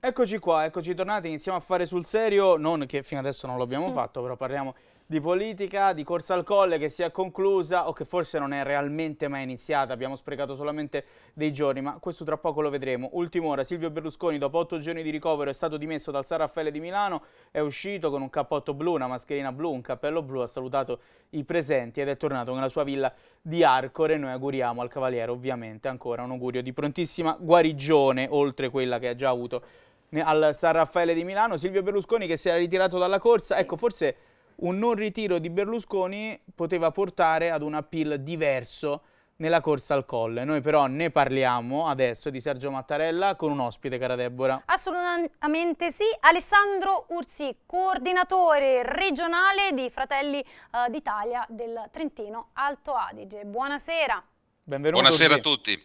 Eccoci qua, eccoci tornati, iniziamo a fare sul serio, non che fino adesso non l'abbiamo mm. fatto, però parliamo di politica, di corsa al colle che si è conclusa o che forse non è realmente mai iniziata, abbiamo sprecato solamente dei giorni, ma questo tra poco lo vedremo. Ultima ora, Silvio Berlusconi dopo otto giorni di ricovero è stato dimesso dal San Raffaele di Milano, è uscito con un cappotto blu, una mascherina blu, un cappello blu, ha salutato i presenti ed è tornato nella sua villa di Arcore. Noi auguriamo al Cavaliere ovviamente ancora un augurio di prontissima guarigione, oltre quella che ha già avuto al San Raffaele di Milano, Silvio Berlusconi che si era ritirato dalla corsa, sì. ecco forse un non ritiro di Berlusconi poteva portare ad un appeal diverso nella corsa al colle. Noi però ne parliamo adesso di Sergio Mattarella con un ospite, cara Deborah. Assolutamente sì. Alessandro Urzi, coordinatore regionale di Fratelli uh, d'Italia del Trentino Alto Adige. Buonasera. Benvenuto. Buonasera a tutti.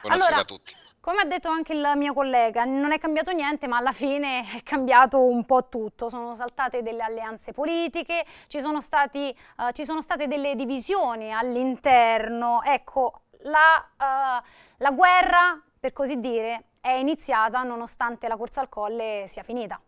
Buonasera allora, a tutti. Come ha detto anche il mio collega, non è cambiato niente, ma alla fine è cambiato un po' tutto. Sono saltate delle alleanze politiche, ci sono, stati, uh, ci sono state delle divisioni all'interno. Ecco, la, uh, la guerra, per così dire, è iniziata nonostante la corsa al colle sia finita.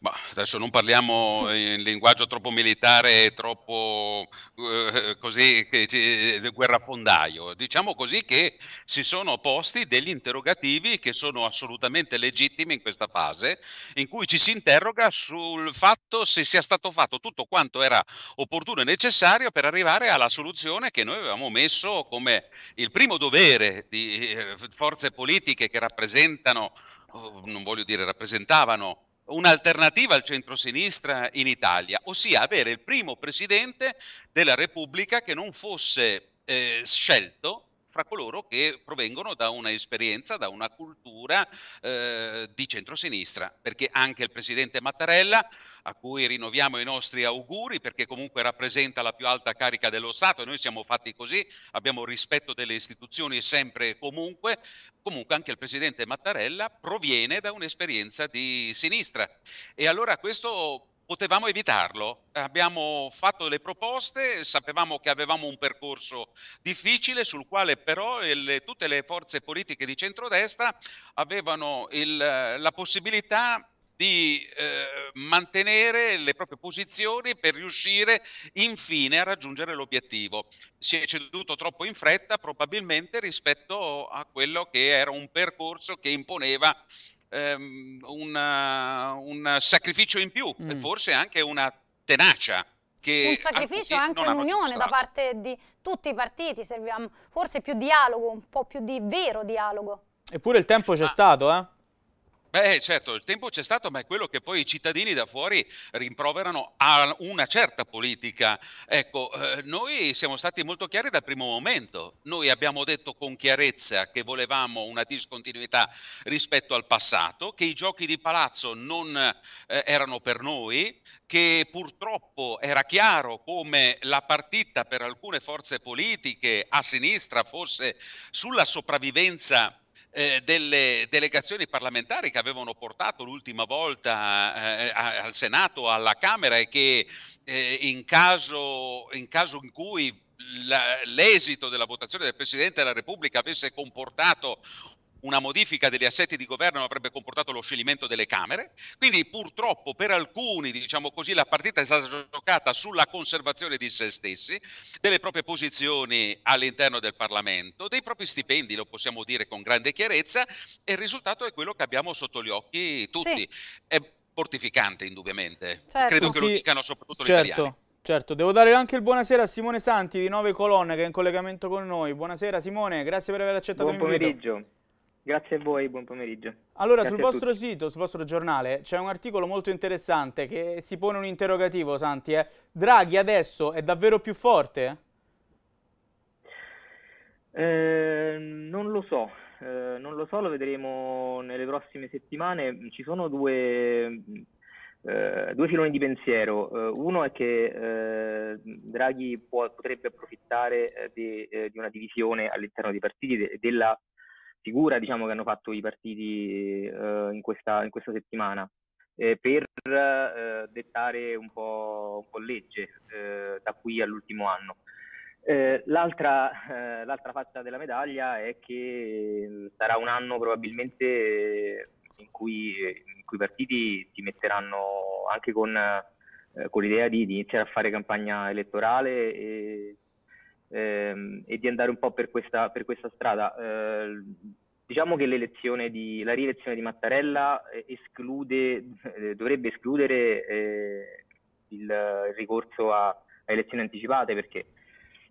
Ma adesso non parliamo in linguaggio troppo militare, e troppo eh, così, eh, guerrafondaio. Diciamo così che si sono posti degli interrogativi che sono assolutamente legittimi in questa fase, in cui ci si interroga sul fatto se sia stato fatto tutto quanto era opportuno e necessario per arrivare alla soluzione che noi avevamo messo come il primo dovere di eh, forze politiche che rappresentano, oh, non voglio dire rappresentavano, un'alternativa al centrosinistra in Italia, ossia avere il primo presidente della Repubblica che non fosse eh, scelto fra coloro che provengono da una esperienza, da una cultura eh, di centrosinistra, perché anche il presidente Mattarella, a cui rinnoviamo i nostri auguri, perché comunque rappresenta la più alta carica dello Stato, e noi siamo fatti così, abbiamo rispetto delle istituzioni sempre e comunque, comunque anche il presidente Mattarella proviene da un'esperienza di sinistra. E allora questo potevamo evitarlo. Abbiamo fatto le proposte, sapevamo che avevamo un percorso difficile sul quale però il, tutte le forze politiche di centrodestra avevano il, la possibilità di eh, mantenere le proprie posizioni per riuscire infine a raggiungere l'obiettivo. Si è ceduto troppo in fretta probabilmente rispetto a quello che era un percorso che imponeva ehm, una, un sacrificio in più mm. e forse anche una tenacia un sacrificio e anche un'unione da parte di tutti i partiti, serviva forse più dialogo, un po' più di vero dialogo. Eppure il tempo c'è ah. stato, eh? Eh, certo, il tempo c'è stato, ma è quello che poi i cittadini da fuori rimproverano a una certa politica. Ecco, eh, noi siamo stati molto chiari dal primo momento. Noi abbiamo detto con chiarezza che volevamo una discontinuità rispetto al passato, che i giochi di palazzo non eh, erano per noi, che purtroppo era chiaro come la partita per alcune forze politiche a sinistra fosse sulla sopravvivenza eh, delle delegazioni parlamentari che avevano portato l'ultima volta eh, al Senato, alla Camera e che eh, in, caso, in caso in cui l'esito della votazione del Presidente della Repubblica avesse comportato una modifica degli assetti di governo avrebbe comportato lo scioglimento delle Camere, quindi purtroppo per alcuni diciamo così, la partita è stata giocata sulla conservazione di se stessi, delle proprie posizioni all'interno del Parlamento, dei propri stipendi, lo possiamo dire con grande chiarezza, e il risultato è quello che abbiamo sotto gli occhi tutti. Sì. È mortificante indubbiamente, certo. credo che lo dicano soprattutto certo. gli italiani. Certo, devo dare anche il buonasera a Simone Santi di Nove Colonne che è in collegamento con noi. Buonasera Simone, grazie per aver accettato Buon l'invito. Buon pomeriggio. Grazie a voi, buon pomeriggio. Allora, Grazie sul vostro tutti. sito, sul vostro giornale, c'è un articolo molto interessante che si pone un interrogativo, Santi. Eh? Draghi adesso è davvero più forte? Eh, non lo so, eh, non lo so, lo vedremo nelle prossime settimane. Ci sono due, eh, due filoni di pensiero. Eh, uno è che eh, Draghi può, potrebbe approfittare di, di, una divisione all'interno dei partiti, de, della figura diciamo, che hanno fatto i partiti eh, in, questa, in, questa, settimana eh, per eh, dettare un po', un po legge eh, da qui all'ultimo anno. Eh, l'altra, eh, l'altra, faccia della medaglia è che sarà un anno probabilmente in cui, in cui i partiti si metteranno anche con, con l'idea di, di, iniziare a fare campagna elettorale e, ehm, e di andare un po' per questa, per questa strada. Eh, diciamo che di, la rielezione di Mattarella eh, esclude, eh, dovrebbe escludere eh, il ricorso a, a, elezioni anticipate perché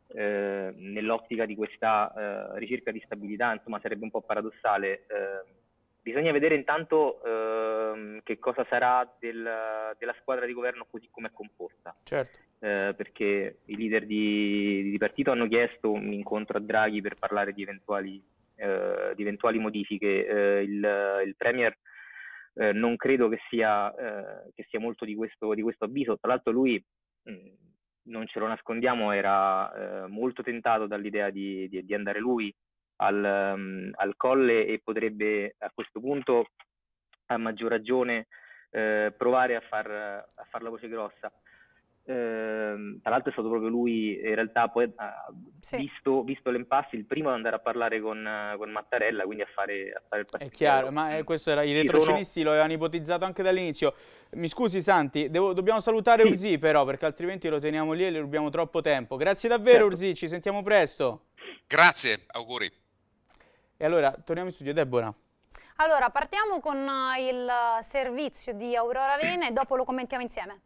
eh, nell'ottica di questa eh, ricerca di stabilità insomma, sarebbe un po' paradossale. Eh, bisogna vedere intanto ehm, che cosa sarà del, della squadra di governo così come è composta. Certo. Eh, perché i leader di, di, partito hanno chiesto un incontro a Draghi per parlare di eventuali, eh, di eventuali modifiche. Eh, il, il, Premier eh, non credo che sia, che sia molto di questo, di questo, avviso, tra l'altro lui... Mh, mm, non ce lo nascondiamo, era molto tentato dall'idea di, di andare lui al, um, al, colle e potrebbe a questo punto a maggior ragione eh, provare a far, a far, la voce grossa. Ehm, tra l'altro è stato proprio lui, in realtà, poi ah, sì. visto, visto l'impasse, il primo ad andare a parlare con, con Mattarella, quindi a fare, a fare il partito. È chiaro, ma eh, mm. questo era, i retrocinisti lo avevano ipotizzato anche dall'inizio. Mi scusi Santi, devo, dobbiamo salutare sì. Urzi però, perché altrimenti lo teniamo lì e le rubiamo troppo tempo. Grazie davvero certo. Urzi, ci sentiamo presto. Grazie, auguri. E allora, torniamo in studio. Deborah. Allora, partiamo con eh, il eh, servizio di Aurora Vene e dopo lo commentiamo insieme.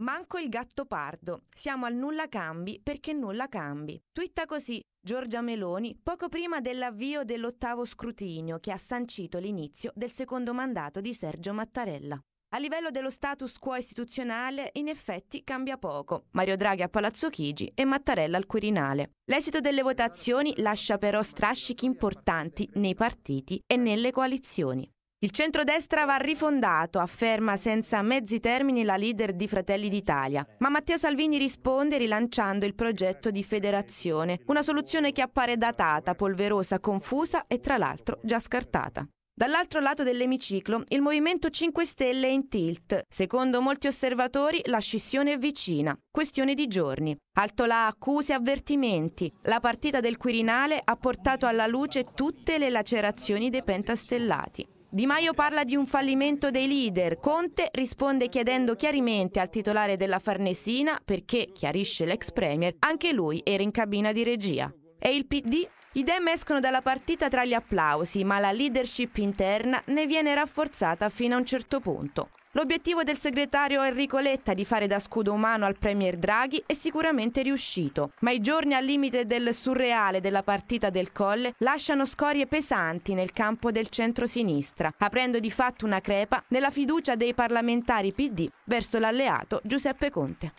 Manco il gatto pardo. Siamo al nulla cambi perché nulla cambi. Twitta così Giorgia Meloni poco prima dell'avvio dell'ottavo scrutinio che ha sancito l'inizio del secondo mandato di Sergio Mattarella. A livello dello status quo istituzionale, in effetti cambia poco. Mario Draghi a Palazzo Chigi e Mattarella al Quirinale. L'esito delle votazioni lascia però strascichi importanti nei partiti e nelle coalizioni. Il centrodestra va rifondato, afferma senza mezzi termini la leader di Fratelli d'Italia. Ma Matteo Salvini risponde rilanciando il progetto di federazione, una soluzione che appare datata, polverosa, confusa e tra l'altro già scartata. Dall'altro lato dell'emiciclo, il Movimento 5 Stelle è in tilt. Secondo molti osservatori, la scissione è vicina. Questione di giorni. Alto là accuse e avvertimenti. La partita del Quirinale ha portato alla luce tutte le lacerazioni dei pentastellati. Di Maio parla di un fallimento dei leader. Conte risponde chiedendo chiarimenti al titolare della Farnesina perché, chiarisce l'ex premier, anche lui era in cabina di regia. E il PD? I dem escono dalla partita tra gli applausi, ma la leadership interna ne viene rafforzata fino a un certo punto. L'obiettivo del segretario Enrico Letta di fare da scudo umano al Premier Draghi è sicuramente riuscito, ma i giorni al limite del surreale della partita del Colle lasciano scorie pesanti nel campo del centro-sinistra, aprendo di fatto una crepa nella fiducia dei parlamentari PD verso l'alleato Giuseppe Conte.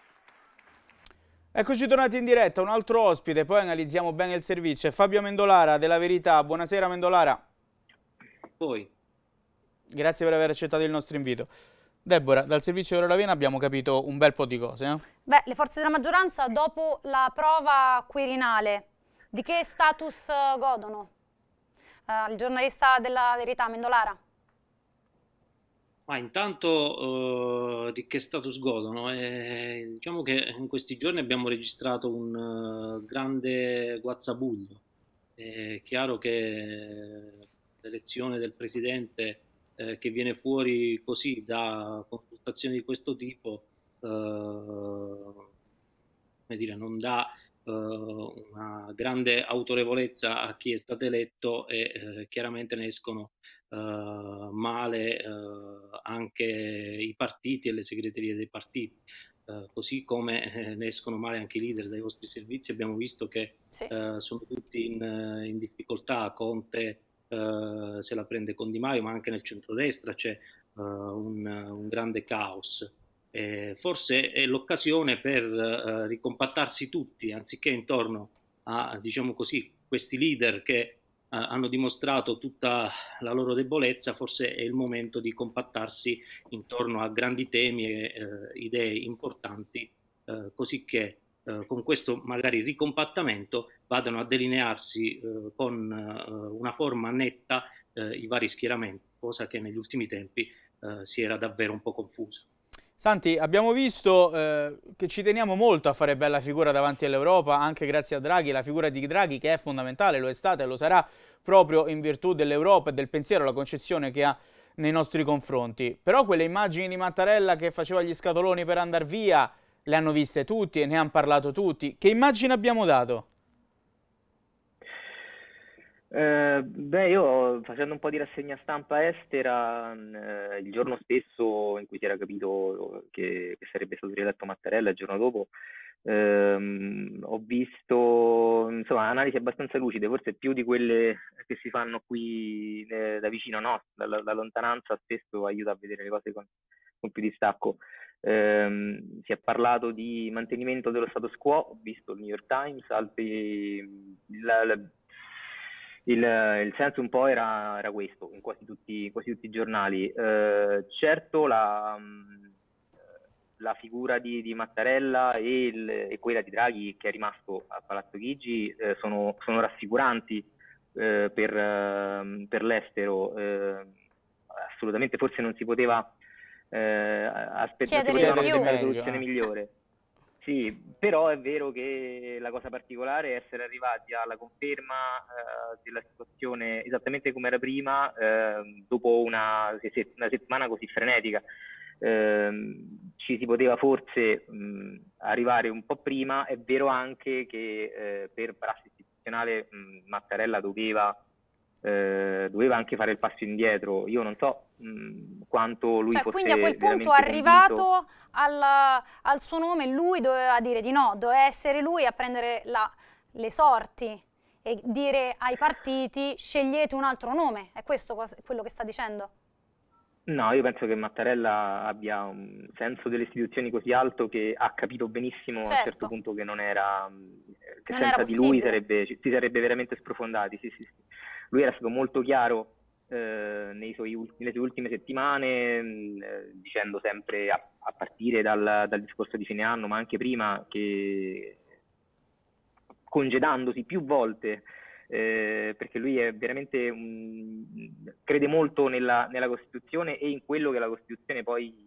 Eccoci tornati in diretta, un altro ospite, poi analizziamo bene il servizio. È Fabio Mendolara della Verità. Buonasera Mendolara. Voi. Grazie per aver accettato il nostro invito. Debora, dal servizio di Lavena abbiamo capito un bel po' di cose. Eh? Beh, le forze della maggioranza dopo la prova Quirinale, di che status eh, godono? Uh, il giornalista della Verità, Mendolara. Ma intanto uh, di che status godono? Eh, diciamo che in questi giorni abbiamo registrato un uh, grande guazzabuglio. È chiaro che l'elezione del presidente eh, che viene fuori così da consultazioni di questo tipo eh, dire, non dà eh, una grande autorevolezza a chi è stato eletto e eh, chiaramente ne escono eh, male eh, anche i partiti e le segreterie dei partiti. Uh, così come eh, ne escono male anche i leader dai vostri servizi, abbiamo visto che sì. uh, sono tutti in, in difficoltà, Conte eh, se la prende con Di Maio, ma anche nel centrodestra c'è eh, un, un, grande caos. Eh, forse è l'occasione per eh, ricompattarsi tutti, anziché intorno a diciamo così, questi leader che eh, hanno dimostrato tutta la loro debolezza, forse è il momento di compattarsi intorno a grandi temi e idee importanti, così che eh, con questo magari ricompattamento vadano a delinearsi eh, con eh, una forma netta eh, i vari schieramenti, cosa che negli ultimi tempi si era davvero un po' confusa. Santi, abbiamo visto eh, che ci teniamo molto a fare bella figura davanti all'Europa, anche grazie a Draghi, la figura di Draghi che è fondamentale, lo è stata e lo sarà proprio in virtù dell'Europa e del pensiero, la concezione che ha nei nostri confronti. Però quelle immagini di Mattarella che faceva gli scatoloni per andare via, le hanno viste tutti e ne hanno parlato tutti. Che immagine abbiamo dato? Eh, beh, io facendo un po' di rassegna stampa estera, eh, il giorno stesso in cui si era capito che, che sarebbe stato rieletto Mattarella, il giorno dopo, ehm, ho visto insomma, analisi abbastanza lucide, forse più di quelle che si fanno qui eh, da vicino, no? La, la, lontananza spesso aiuta a vedere le cose con, con più distacco. Ehm, si è parlato di mantenimento dello status quo, ho visto il New York Times, altri, la, la, il, il, senso un po' era, era questo in quasi tutti, quasi tutti i giornali. Eh, certo la, la, figura di, di Mattarella e, il, e, quella di Draghi che è rimasto a Palazzo Chigi eh, sono, sono, rassicuranti eh, per, ehm, per, l'estero, eh, assolutamente forse non si poteva eh, aspettative di una soluzione migliore. Sì, però è vero che la cosa particolare è essere arrivati alla conferma eh, della situazione esattamente come era prima, eh, dopo una, una, settimana così frenetica. Eh, ci si poteva forse mh, arrivare un po' prima, è vero anche che eh, per prassi istituzionale mh, Mattarella doveva eh, doveva anche fare il passo indietro. Io non so mh, mm, quanto lui cioè, fosse Quindi a quel punto arrivato alla, al suo nome, lui doveva dire di no, doveva essere lui a prendere la, le sorti e dire ai partiti scegliete un altro nome. È questo quello che sta dicendo? No, io penso che Mattarella abbia un senso delle istituzioni così alto che ha capito benissimo certo. a un certo, certo punto che non era mm, che non senza era di lui sarebbe, si sarebbe veramente sprofondati. Sì, sì, sì lui era stato molto chiaro eh, suoi, nelle sue ultime settimane, mm, eh, dicendo sempre a, a partire dal, dal, discorso di fine anno, ma anche prima, che congedandosi più volte, eh, perché lui è veramente un, crede molto nella, nella, Costituzione e in quello che la Costituzione poi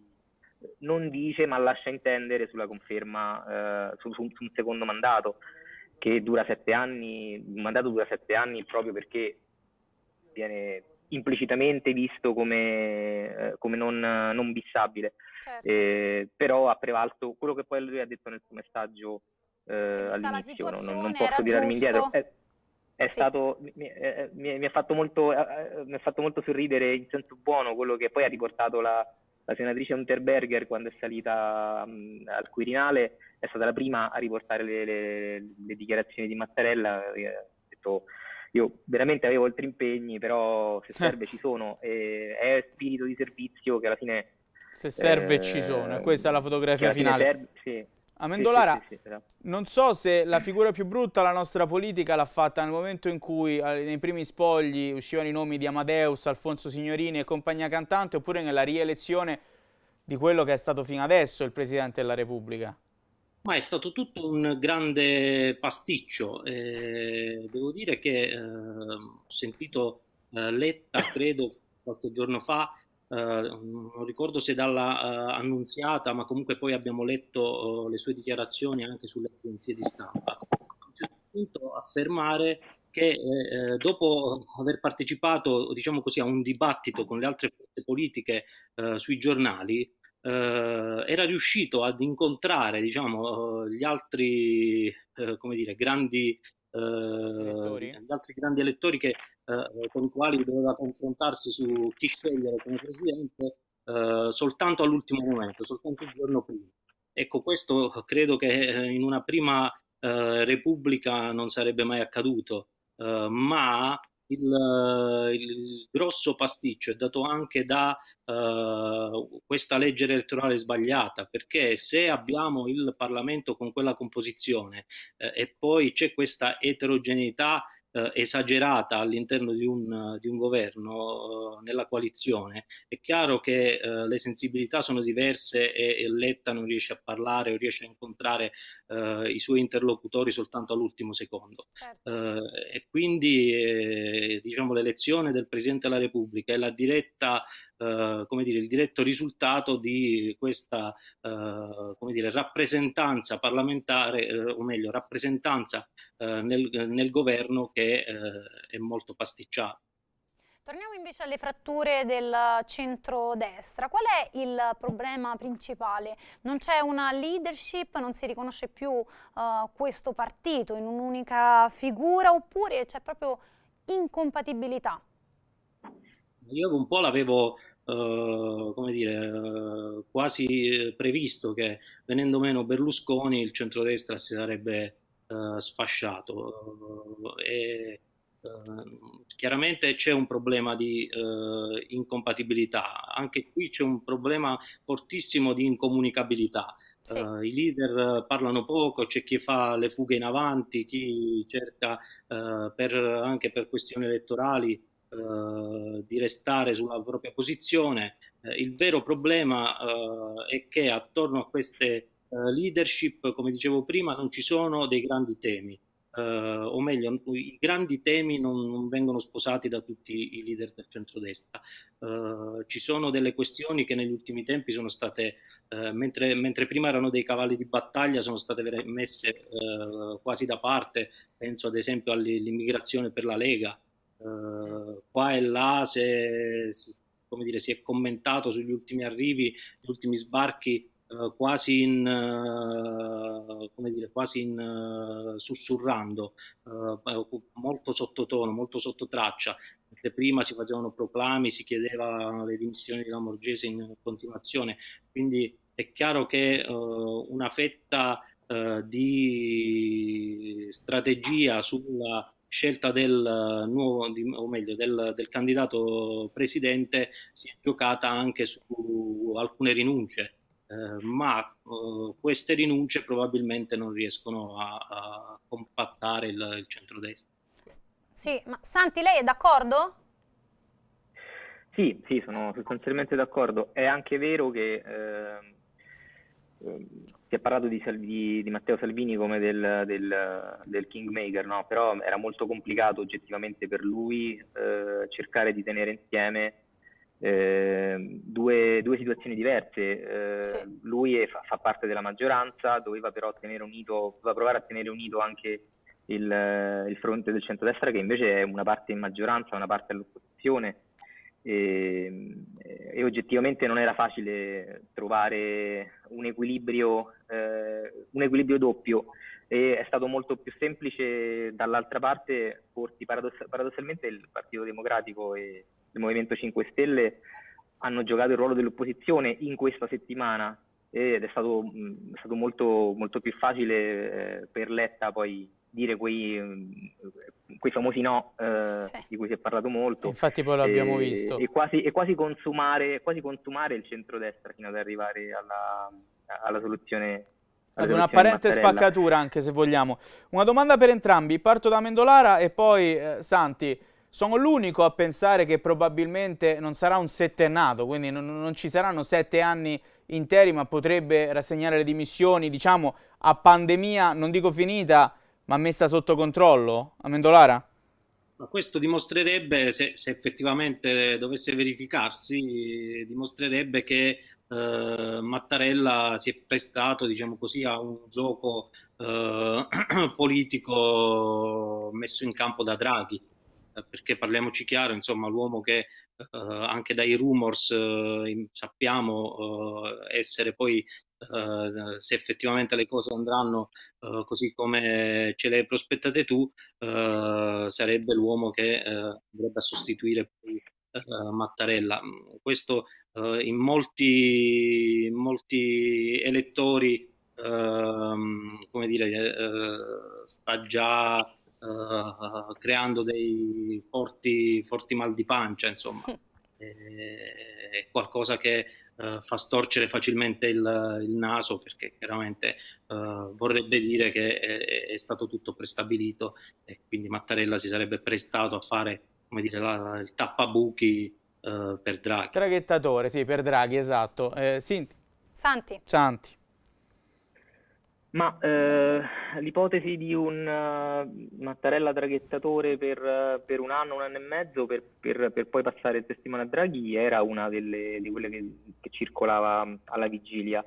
non dice, ma lascia intendere sulla conferma, eh, su, su, su un secondo mandato che dura sette anni, un mandato dura sette anni proprio perché viene implicitamente visto come, eh, come non, non, bissabile, certo. eh, però ha prevalso quello che poi lui ha detto nel suo messaggio eh, all'inizio, non, non, posso tirarmi indietro. È, è sì. stato, mi, mi, eh, eh, mi, ha fatto molto, mi ha fatto molto sorridere in senso buono quello che poi ha riportato la, la senatrice Unterberger quando è salita mh, al Quirinale è stata la prima a riportare le, le, le dichiarazioni di Mattarella, ha detto io veramente avevo altri impegni, però se eh. serve ci sono, eh, è spirito di servizio che alla fine... Se serve eh, ci sono, questa è la fotografia finale. Serve, sì. Amendolara, sì, sì, sì, non so se la figura più brutta la nostra politica l'ha fatta nel momento in cui eh, nei primi spogli uscivano i nomi di Amadeus, Alfonso Signorini e compagnia cantante, oppure nella rielezione di quello che è stato fino adesso il Presidente della Repubblica. Ma è stato tutto un grande pasticcio. Eh, devo dire che eh, ho sentito eh, Letta, credo, qualche giorno fa, eh, non ricordo se dalla eh, annunziata, ma comunque poi abbiamo letto eh, le sue dichiarazioni anche sulle agenzie di stampa. A un certo punto affermare che dopo aver partecipato, diciamo così, a un dibattito con le altre forze politiche sui giornali, eh, era riuscito ad incontrare diciamo, eh, gli altri eh, come dire, grandi eh, gli altri grandi elettori che, eh, con i quali doveva confrontarsi su chi scegliere come presidente eh, soltanto all'ultimo momento, soltanto il giorno prima. Ecco, questo credo che eh, in una prima repubblica non sarebbe mai accaduto, ma il, il, grosso pasticcio è dato anche da uh, questa legge elettorale sbagliata, perché se abbiamo il Parlamento con quella composizione eh, e poi c'è questa eterogeneità eh, esagerata all'interno di un, di un governo eh, nella coalizione, è chiaro che eh, le sensibilità sono diverse e, e Letta non riesce a parlare o riesce a incontrare eh, i suoi interlocutori soltanto all'ultimo secondo. Certo. Eh, e quindi eh, diciamo, l'elezione del Presidente della Repubblica è diretta, eh, dire, il diretto risultato di questa eh, dire, rappresentanza parlamentare, eh, o meglio, rappresentanza nel, nel, governo che è molto pasticciata. Torniamo invece alle fratture del centro-destra. Qual è il problema principale? Non c'è una leadership, non si riconosce più uh, questo partito in un'unica figura oppure c'è proprio incompatibilità? Io un po' l'avevo Uh, come dire, uh, quasi previsto che venendo meno Berlusconi il centrodestra si sarebbe uh, sfasciato e eh, chiaramente c'è un problema di eh, incompatibilità, anche qui c'è un problema fortissimo di incomunicabilità. Sì. Uh, I leader parlano poco, c'è chi fa le fughe in avanti, chi cerca uh, per, anche per questioni elettorali uh, di restare sulla propria posizione. il vero problema è che attorno a queste leadership, come dicevo prima, non ci sono dei grandi temi eh, o meglio, i grandi temi non, non, vengono sposati da tutti i leader del centrodestra. Eh, ci sono delle questioni che negli ultimi tempi sono state, eh, mentre, mentre, prima erano dei cavalli di battaglia, sono state messe eh, quasi da parte, penso ad esempio all'immigrazione per la Lega. Eh, qua e là se, se, dire, si è commentato sugli ultimi arrivi, gli ultimi sbarchi eh, quasi in, eh, come dire, quasi in eh, sussurrando, molto sottotono, molto sottotraccia, prima si facevano proclami, si chiedeva le dimissioni di Lamorgese in continuazione, quindi è chiaro che una fetta di strategia sulla scelta del nuovo, di, o meglio, del, del, candidato presidente si è giocata anche su alcune rinunce eh, ma eh, queste rinunce probabilmente non riescono a, a compattare il, il centrodestra. Sì, ma Santi, lei è d'accordo? Sì, sì, sono sostanzialmente d'accordo. È anche vero che eh, si è parlato di, Salvi, di Matteo Salvini come del, del, del kingmaker, no? però era molto complicato oggettivamente per lui eh, cercare di tenere insieme eh, due, due, situazioni diverse. Eh, sì. Lui è, fa, fa, parte della maggioranza, doveva però unito, doveva provare a tenere unito anche il, il, fronte del centrodestra, che invece è una parte in maggioranza, una parte all'opposizione. E, ehm, e oggettivamente non era facile trovare un equilibrio, eh, un equilibrio doppio e è stato molto più semplice dall'altra parte porti paradoss- paradossalmente il Partito Democratico e, del Movimento 5 Stelle hanno giocato il ruolo dell'opposizione in questa settimana ed è stato, è stato molto, molto, più facile eh, per Letta poi dire quei, quei famosi no eh, sì. di cui si è parlato molto. Infatti poi l'abbiamo visto. E quasi, quasi, consumare, quasi consumare il centrodestra fino ad arrivare alla, alla soluzione ad un'apparente spaccatura anche se vogliamo. Una domanda per entrambi, parto da Mendolara e poi eh, Santi. Sono l'unico a pensare che probabilmente non sarà un settennato, quindi non, non ci saranno sette anni interi, ma potrebbe rassegnare le dimissioni, diciamo, a pandemia, non dico finita, ma messa sotto controllo? Amendolara? Ma questo dimostrerebbe, se, se, effettivamente dovesse verificarsi, dimostrerebbe che eh, Mattarella si è prestato, diciamo così, a un gioco eh, politico messo in campo da Draghi perché parliamoci chiaro, insomma, l'uomo che eh, anche dai rumors eh, sappiamo eh, essere poi, eh, se effettivamente le cose andranno eh, così come ce le prospettate tu, eh, sarebbe l'uomo che andrebbe a sostituire poi Mattarella. Questo in molti, in, molti, elettori, ehm, come dire, sta già uh, creando dei forti, forti, mal di pancia, insomma. È qualcosa che uh, fa storcere facilmente il, il naso perché chiaramente uh, vorrebbe dire che è, è, stato tutto prestabilito e quindi Mattarella si sarebbe prestato a fare come dire, la, il tappabuchi per Draghi. Traghettatore, sì, per Draghi, esatto. Eh, Santi. Santi. Ma eh, l'ipotesi di un uh, Mattarella traghettatore per, eh, per, un anno, un anno e mezzo, per, per, per, poi passare il testimone a Draghi, era una delle, di quelle che, che circolava mm, alla vigilia.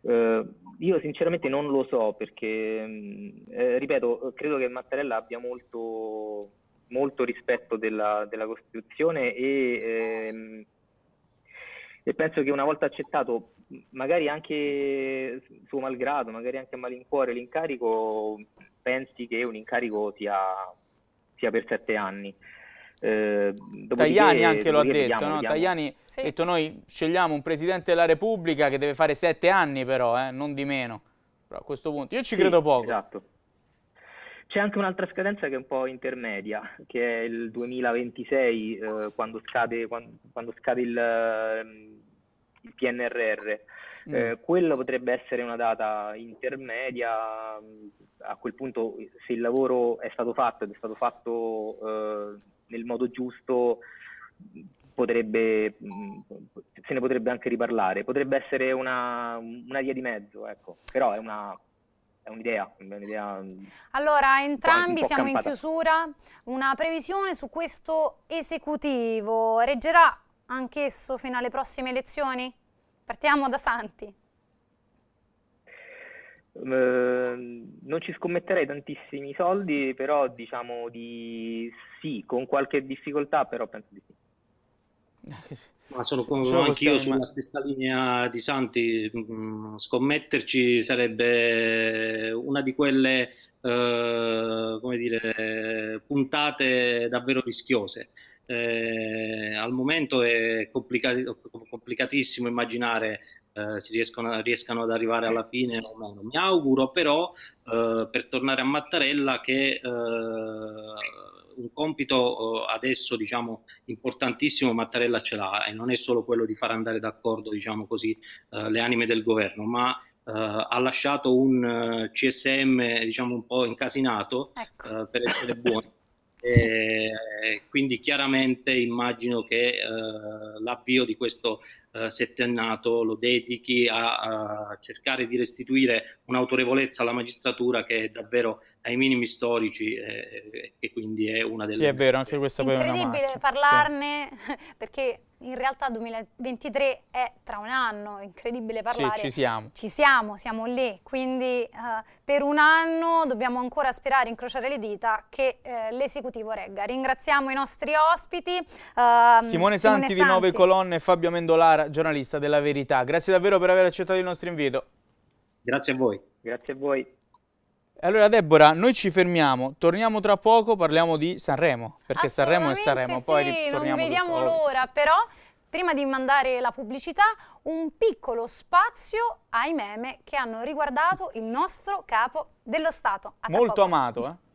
Eh, io sinceramente non lo so perché, mm, eh, ripeto, credo che Mattarella abbia molto, molto rispetto della, della, Costituzione e, ehm, e penso che una volta accettato magari anche suo malgrado, magari anche a malincuore l'incarico, pensi che un incarico sia, sia per sette anni. Eh, Tajani anche lo ha detto, no? vediamo. Tajani sì. ha detto noi scegliamo un Presidente della Repubblica che deve fare sette anni però, eh, non di meno. Però a questo punto io ci sì, credo poco. Esatto. C'è anche un'altra scadenza che è un po' intermedia, che è il 2026, eh, quando, scade, quando, quando scade il, ehm, il PNRR. Mm. Eh, quella potrebbe essere una data intermedia, mm, a quel punto se il lavoro è stato fatto ed è stato fatto eh, nel modo giusto potrebbe, mm, se ne potrebbe anche riparlare, potrebbe essere una, una via di mezzo, ecco. però è una è un'idea, un'idea, mm, Allora, entrambi siamo campata. in chiusura. Una previsione su questo esecutivo reggerà anch'esso fino alle prossime elezioni? Partiamo da Santi. Uh, non ci scommetterei tantissimi soldi, però diciamo di sì, con qualche difficoltà, però penso di sì. Eh, Ma sono anch'io sulla stessa linea di Santi. Mm, scommetterci sarebbe una di quelle eh, come dire, puntate davvero rischiose. Eh, al momento è complicatissimo immaginare eh, si riescono, riescano ad arrivare alla fine o meno. Mi auguro però, eh, per tornare a Mattarella, che eh, un compito eh, adesso diciamo, importantissimo Mattarella ce l'ha e non è solo quello di far andare d'accordo diciamo così, eh, le anime del governo, ma Uh, ha lasciato un uh, CSM diciamo un po' incasinato ecco. uh, per essere buono E eh, quindi chiaramente immagino che eh, l'avvio di questo eh, settennato lo dedichi a, a, cercare di restituire un'autorevolezza alla magistratura che è davvero ai minimi storici e, eh, eh, e quindi è una delle... Sì, è vero, anche questa poi è una incredibile parlarne sì. perché in realtà 2023 è tra un anno, è incredibile parlare. Sì, ci siamo. Ci siamo, siamo lì, quindi eh, per un anno dobbiamo ancora sperare, incrociare le dita che eh, l'esecutivo regga. Ringraziamo i nostri ospiti. Eh, Simone, Simone Santi, Santi, di Nove Colonne, Fabio Mendolare Novara, giornalista della Verità. Grazie davvero per aver accettato il nostro invito. Grazie a voi. Grazie a voi. Allora Deborah, noi ci fermiamo, torniamo tra poco, parliamo di Sanremo, perché Sanremo è Sanremo, sì, poi ritorniamo. Non vediamo l'ora, però prima di mandare la pubblicità un piccolo spazio ai meme che hanno riguardato il nostro capo dello Stato. Molto poco. amato, eh?